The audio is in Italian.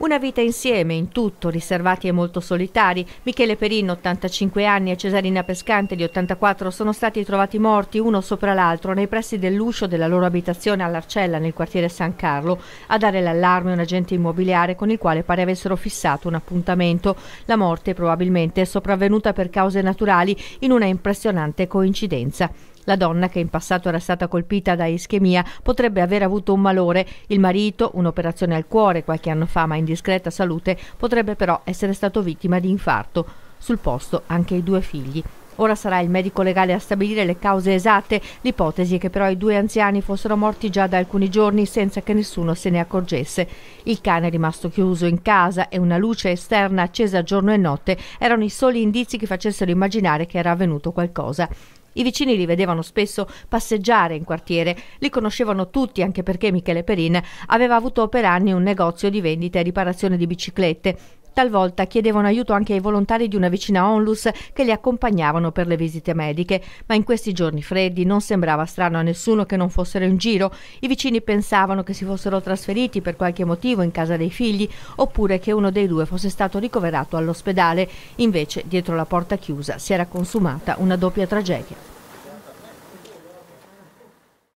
Una vita insieme, in tutto, riservati e molto solitari. Michele Perin, 85 anni, e Cesarina Pescante, di 84, sono stati trovati morti uno sopra l'altro nei pressi dell'uscio della loro abitazione all'Arcella, nel quartiere San Carlo. A dare l'allarme un agente immobiliare con il quale pare avessero fissato un appuntamento. La morte probabilmente è sopravvenuta per cause naturali in una impressionante coincidenza. La donna, che in passato era stata colpita da ischemia, potrebbe aver avuto un malore. Il marito, un'operazione al cuore qualche anno fa, ma in discreta salute, potrebbe però essere stato vittima di infarto. Sul posto anche i due figli. Ora sarà il medico legale a stabilire le cause esatte. L'ipotesi è che però i due anziani fossero morti già da alcuni giorni senza che nessuno se ne accorgesse. Il cane è rimasto chiuso in casa e una luce esterna accesa giorno e notte erano i soli indizi che facessero immaginare che era avvenuto qualcosa. I vicini li vedevano spesso passeggiare in quartiere, li conoscevano tutti anche perché Michele Perin aveva avuto per anni un negozio di vendita e riparazione di biciclette Talvolta chiedevano aiuto anche ai volontari di una vicina onlus che li accompagnavano per le visite mediche, ma in questi giorni freddi non sembrava strano a nessuno che non fossero in giro. I vicini pensavano che si fossero trasferiti per qualche motivo in casa dei figli oppure che uno dei due fosse stato ricoverato all'ospedale. Invece, dietro la porta chiusa si era consumata una doppia tragedia.